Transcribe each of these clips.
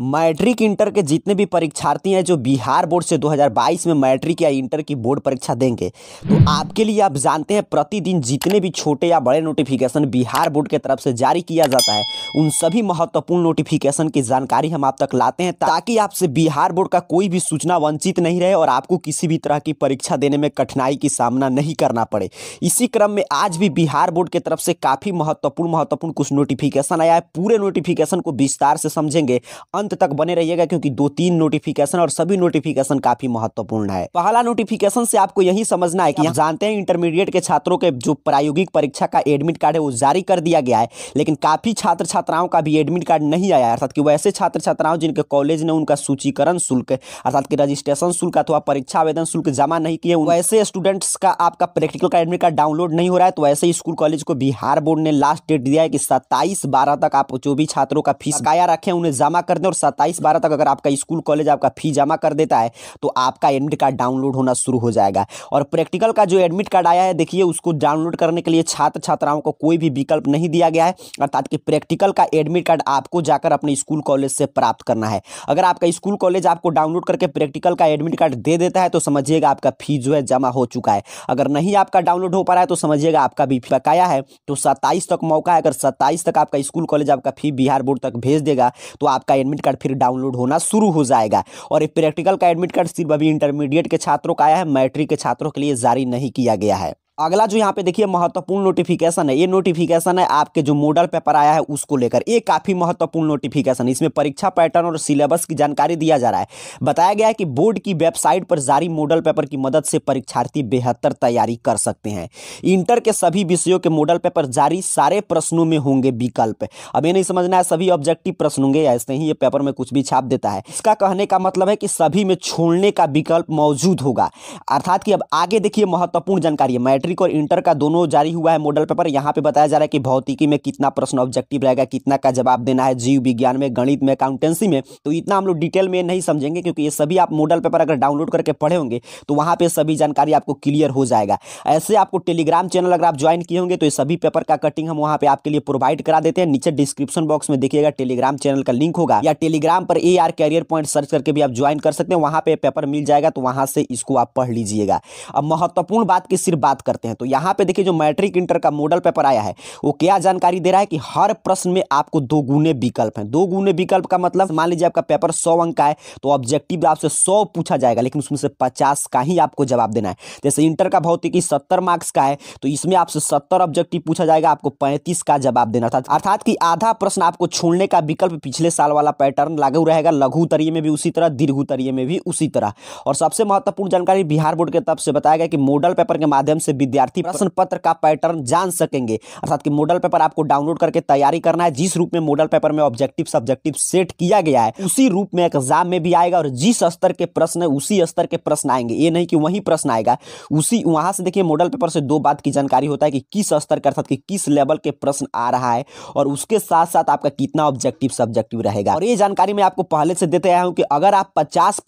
matric inter के जितने भी परीक्षार्थी हैं जो बिहार बोर्ड से 2022 में मैट्रिक या इंटर की बोर्ड परीक्षा देंगे तो आपके लिए आप जानते हैं प्रतिदिन जितने भी छोटे या बड़े नोटिफिकेशन बिहार बोर्ड के तरफ से जारी किया जाता है उन सभी महत्वपूर्ण नोटिफिकेशन की जानकारी हम आप तक लाते हैं ताकि आपसे बिहार बोर्ड का कोई भी सूचना वंचित नहीं रहे और आपको किसी भी तरह की परीक्षा देने में कठिनाई की सामना नहीं करना पड़े इसी क्रम में आज भी बिहार बोर्ड के तरफ से काफ़ी महत्वपूर्ण महत्वपूर्ण कुछ नोटिफिकेशन आया है पूरे नोटिफिकेशन को विस्तार से समझेंगे अंत तक बने रहिएगा क्योंकि दो तीन नोटिफिकेशन और सभी नोटिफिकेशन काफी महत्वपूर्ण है पहला नोटिफिकेशन से आपको यही समझना है कि आप जानते हैं इंटरमीडिएट के छात्रों के जो प्रायोगिक परीक्षा का एडमिट कार्ड है वो जारी कर दिया गया है लेकिन काफी छात्र छात्राओं का भी एडमिट कार्ड नहीं आया अर्थात कि वैसे छात्र छात्राओं जिनके कॉलेज ने उनका सूचीकरण शुल्क अर्थात की रजिस्ट्रेशन शुल्क अथवा परीक्षा आवेदन शुल्क जमा नहीं किए वैसे स्टूडेंट्स का आपका प्रैक्टिकल का एडमिट कार्ड डाउनलोड नहीं हो रहा है तो वैसे स्कूल कॉलेज को बिहार बोर्ड ने लास्ट डेट दिया है कि सत्ताईस बारह तक आप जो भी छात्रों का फीस गाया रखें उन्हें जमा कर दें और सत्ताईस बारह तक अगर आपका स्कूल कॉलेज आपका फी जमा कर देता है तो आपका एडमिट कार्ड डाउनलोड होना शुरू हो जाएगा और प्रैक्टिकल का जो एडमिट कार्ड आया है देखिए उसको डाउनलोड करने के लिए छात्र छात्राओं को कोई भी विकल्प नहीं दिया गया है अर्थात कि प्रैक्टिकल का एडमिट कार्ड आपको जाकर अपने स्कूल कॉलेज से प्राप्त करना है अगर आपका स्कूल कॉलेज आपको डाउनलोड करके प्रैक्टिकल का एडमिट कार्ड दे देता है तो समझिएगा आपका फी जो है जमा हो चुका है अगर नहीं आपका डाउनलोड हो पा रहा है तो समझिएगा आपका भी बकाया है तो सत्ताईस तक मौका है अगर सत्ताईस तक आपका स्कूल कॉलेज आपका फी बिहार बोर्ड तक भेज देगा तो आपका एडमिट कार्ड फिर डाउनलोड होना शुरू हो जाएगा और प्रैक्टिकल का एडमिट कार्ड सिर्फ अभी इंटरमीडिएट के छात्रों का आया है मैट्रिक के छात्रों के लिए जारी नहीं किया गया है अगला जो यहाँ पे देखिए महत्वपूर्ण नोटिफिकेशन है ये नोटिफिकेशन है आपके जो मॉडल पेपर आया है उसको लेकर ये काफ़ी महत्वपूर्ण नोटिफिकेशन इसमें परीक्षा पैटर्न और सिलेबस की जानकारी दिया जा रहा है बताया गया है कि बोर्ड की वेबसाइट पर जारी मॉडल पेपर की मदद से परीक्षार्थी बेहतर तैयारी कर सकते हैं इंटर के सभी विषयों के मॉडल पेपर जारी सारे प्रश्नों में होंगे विकल्प अब ये नहीं समझना है सभी ऑब्जेक्टिव प्रश्न होंगे ऐसे ही ये पेपर में कुछ भी छाप देता है इसका कहने का मतलब है कि सभी में छोड़ने का विकल्प मौजूद होगा अर्थात कि अब आगे देखिए महत्वपूर्ण जानकारी है मैट्रिक और इंटर का दोनों जारी हुआ है मॉडल पेपर यहाँ पे बताया जा रहा है कि भौतिकी में कितना प्रश्न ऑब्जेक्टिव रहेगा कितना का जवाब देना है जीव विज्ञान में गणित में अकाउंटेंसी में तो इतना हम लोग डिटेल में नहीं समझेंगे क्योंकि ये सभी आप मॉडल पेपर अगर डाउनलोड करके पढ़े होंगे तो वहाँ पर सभी जानकारी आपको क्लियर हो जाएगा ऐसे आपको टेलीग्राम चैनल अगर आप ज्वाइन किए होंगे तो ये सभी पेपर का कटिंग हम वहाँ पर आपके लिए प्रोवाइड करा देते हैं नीचे डिस्क्रिप्शन बॉक्स में देखिएगा टेलीग्राम चैनल का लिंक होगा या टेलीग्राम पर A R career point search करके भी आप ज्वाइन कर सकते हैं वहाँ पर पेपर मिल जाएगा तो वहाँ से इसको आप पढ़ लीजिएगा अब महत्वपूर्ण बात की सिर्फ बात करते करते हैं तो यहाँ पे देखिए जो मैट्रिक इंटर का मॉडल पेपर आया है वो क्या जानकारी दे रहा है कि हर प्रश्न में आपको दो गुने विकल्प हैं दो गुने विकल्प का मतलब मान लीजिए आपका पेपर सौ अंक का है तो ऑब्जेक्टिव आपसे सौ पूछा जाएगा लेकिन उसमें से पचास का ही आपको जवाब देना है जैसे इंटर का भौतिकी सत्तर मार्क्स का है तो इसमें आपसे सत्तर ऑब्जेक्टिव पूछा जाएगा आपको पैंतीस का जवाब देना था अर्थात की आधा प्रश्न आपको छोड़ने का विकल्प पिछले साल वाला पैटर्न लागू रहेगा लघु तरीय में भी उसी तरह दीर्घ तरीय में भी उसी तरह और सबसे महत्वपूर्ण जानकारी बिहार बोर्ड के तरफ से बताया गया कि मॉडल पेपर के माध्यम से विद्यार्थी प्रश्न पत्र का पैटर्न जान सकेंगे अर्थात कि मॉडल पेपर आपको डाउनलोड करके तैयारी करना है जिस रूप में मॉडल पेपर में ऑब्जेक्टिव सब्जेक्टिव सेट किया गया है उसी रूप में एग्जाम में भी आएगा और जिस स्तर के प्रश्न है उसी स्तर के प्रश्न आएंगे ये नहीं कि वही प्रश्न आएगा उसी वहां से देखिए मॉडल पेपर से दो बात की जानकारी होता है कि किस स्तर का अर्थात कि किस लेवल के प्रश्न आ रहा है और उसके साथ साथ आपका कितना ऑब्जेक्टिव सब्जेक्टिव रहेगा और ये जानकारी मैं आपको पहले से देते आया हूँ कि अगर आप पचास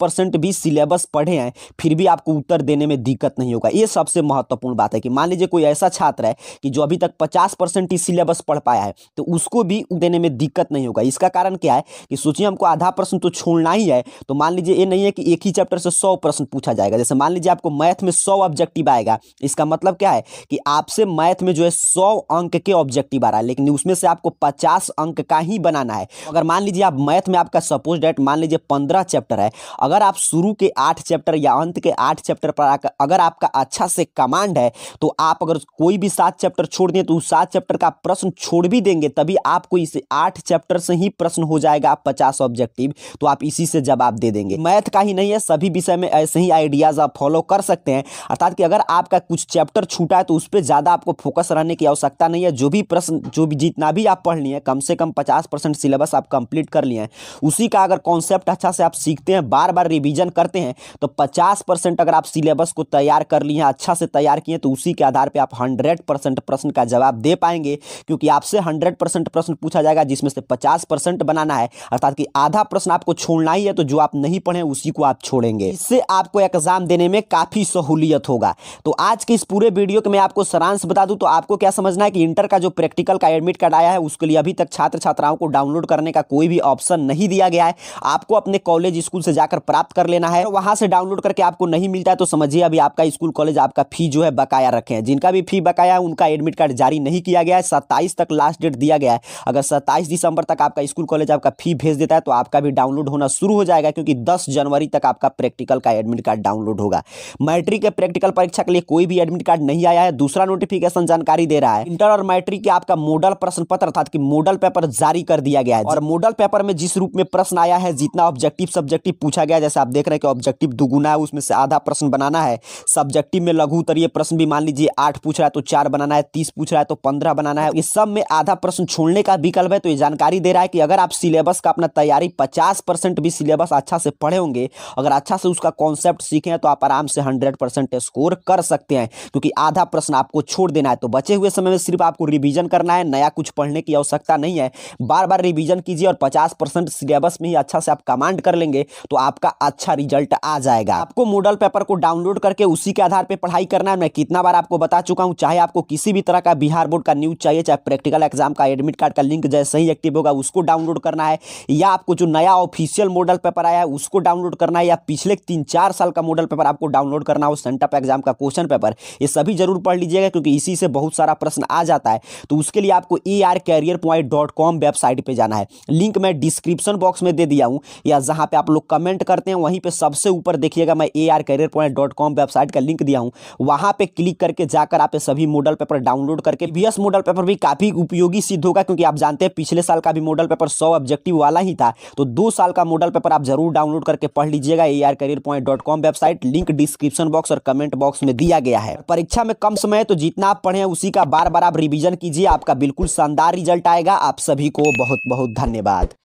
भी सिलेबस पढ़े हैं फिर भी आपको उत्तर देने में दिक्कत नहीं होगा ये सबसे महत्वपूर्ण बात है कि मान लीजिए कोई ऐसा छात्र है कि जो अभी तक पचास परसेंट ही सिलेबस पढ़ पाया है तो उसको भी देने में दिक्कत नहीं होगा इसका कारण क्या है कि सोचिए हमको आधा प्रश्न तो छोड़ना ही है तो मान लीजिए ये नहीं है कि एक ही चैप्टर से सौ प्रश्न पूछा जाएगा जैसे मान लीजिए आपको मैथ में सौ ऑब्जेक्टिव आएगा इसका मतलब क्या है कि आपसे मैथ में जो है सौ अंक के ऑब्जेक्टिव आ रहा है लेकिन उसमें से आपको पचास अंक का ही बनाना है अगर मान लीजिए आप मैथ में आपका सपोज डेट मान लीजिए पंद्रह चैप्टर है अगर आप शुरू के आठ चैप्टर या अंत के आठ चैप्टर पर अगर आपका अच्छा से कमांड है तो आप अगर कोई भी सात चैप्टर छोड़ दें तो उस सात चैप्टर का प्रश्न छोड़ भी देंगे तभी आपको इस आठ चैप्टर से ही प्रश्न हो जाएगा पचास ऑब्जेक्टिव तो आप इसी से जवाब दे देंगे मैथ का ही नहीं है सभी विषय में ऐसे ही आइडियाज आप फॉलो कर सकते हैं अर्थात कि अगर आपका कुछ चैप्टर छूटा है तो उस पर ज़्यादा आपको फोकस रहने की आवश्यकता नहीं है जो भी प्रश्न जो भी जितना भी आप पढ़ लिए कम से कम पचास परसेंट सिलेबस आप कंप्लीट कर लिए उसी का अगर कॉन्सेप्ट अच्छा से आप सीखते हैं बार बार रिविजन करते हैं तो पचास परसेंट अगर आप सिलेबस को तैयार कर लिए अच्छा से तैयार किए तो उसी के आधार पर आप हंड्रेड प्रश्न का जवाब दे पाएंगे क्योंकि आपसे हंड्रेड प्रश्न पूछा जाएगा जिसमें से पचास बनाना है अर्थात कि आधा प्रश्न आपको छोड़ना ही है तो जो आप नहीं पढ़े उसी को आप छोड़ेंगे इससे आपको एग्जाम देने में काफ़ी सहूलियत होगा तो आज के इस पूरे वीडियो के मैं आपको सारांश बता दूं तो आपको क्या समझना है कि इंटर का जो प्रैक्टिकल का एडमिट कार्ड आया है उसके लिए अभी तक छात्र छात्राओं को डाउनलोड करने का कोई भी ऑप्शन नहीं दिया गया है आपको अपने कॉलेज स्कूल से जाकर प्राप्त कर लेना है वहां से डाउनलोड करके आपको नहीं मिलता है तो समझिए अभी आपका स्कूल कॉलेज आपका फी जो है बकाया रखे हैं जिनका भी फी बकाया है उनका एडमिट कार्ड जारी नहीं किया गया है सत्ताईस तक लास्ट डेट दिया गया है अगर सत्ताईस दिसंबर तक आपका स्कूल कॉलेज आपका फी भेज देता है तो आपका भी डाउनलोड होना शुरू हो जाएगा क्योंकि दस जनवरी तक आपका प्रैक्टिकल का एडमिट कार्ड डाउनलोड होगा मैट्रिक के प्रैक्टिकल परीक्षा के लिए कोई भी एडमिट कार्ड नहीं आया है दूसरा नोटिफिकेशन जानकारी दे रहा है इंटर और मैट्रिक के आपका मॉडल प्रश्न पत्र अर्थात की मॉडल पेपर जारी कर दिया गया है और मॉडल पेपर में जिस रूप में प्रश्न आया है जितना ऑब्जेक्टिव सब्जेक्टिव पूछा गया जैसे आप देख रहे हैं कि ऑब्जेक्टिव दुगुना है उसमें से आधा प्रश्न बनाना है सब्जेक्टिव में लघु उत्तरीय प्रश्न भी मान लीजिए आठ पूछ रहा है तो चार बनाना है तीस पूछ रहा है तो पंद्रह बनाना है ये सब में आधा प्रश्न छोड़ने का विकल्प है तो ये जानकारी दे रहा है कि अगर आप सिलेबस का अपना तैयारी पचास परसेंट भी सिलेबस अच्छा से पढ़े होंगे अगर अच्छा से उसका कॉन्सेप्ट सीखे तो आप आराम से हंड्रेड परसेंट स्कोर कर सकते हैं क्योंकि आधा प्रश्न आपको छोड़ देना है तो बचे हुए समय में सिर्फ आपको रिविजन करना है नया कुछ पढ़ने की आवश्यकता नहीं है बार बार रिविजन कीजिए और पचास सिलेबस में ही अच्छा से आप कमांड कर लेंगे तो आपका अच्छा रिजल्ट आ जाएगा आपको मॉडल पेपर को डाउनलोड करके उसी के आधार पर पढ़ाई करना है मैं कितना बार आपको बता चुका हूँ चाहे आपको किसी भी तरह का बिहार बोर्ड का न्यूज़ चाहिए चाहे प्रैक्टिकल एग्जाम का एडमिट कार्ड का लिंक जैसे ही एक्टिव होगा उसको डाउनलोड करना है या आपको जो नया ऑफिशियल मॉडल पेपर आया है उसको डाउनलोड करना है या पिछले तीन चार साल का मॉडल पेपर आपको डाउनलोड करना हो सेंटअप एग्जाम का क्वेश्चन पेपर ये सभी जरूर पढ़ लीजिएगा क्योंकि इसी से बहुत सारा प्रश्न आ जाता है तो उसके लिए आपको A R career point dot com website पर जाना है लिंक मैं डिस्क्रिप्शन बॉक्स में दे दिया हूँ या जहाँ पर आप लोग कमेंट करते हैं वहीं पर सबसे ऊपर देखिएगा मैं A R career point dot com website का लिंक दिया हूँ वहाँ पर क्लिक करके जाकर आप सभी मॉडल पेपर डाउनलोड करके वीएस मॉडल पेपर भी काफ़ी उपयोगी सिद्ध होगा क्योंकि आप जानते हैं पिछले साल का भी मॉडल पेपर सौ ऑब्जेक्टिव वाला ही था तो दो साल का मॉडल पेपर आप जरूर डाउनलोड करके पढ़ लीजिएगा A R career point dot com website link description box और कमेंट बॉक्स में दिया गया है परीक्षा में कम समय तो जितना आप पढ़े उसी का बार बार आप रिविजन कीजिए आपका बिल्कुल शानदार रिजल्ट आएगा आप सभी को बहुत बहुत धन्यवाद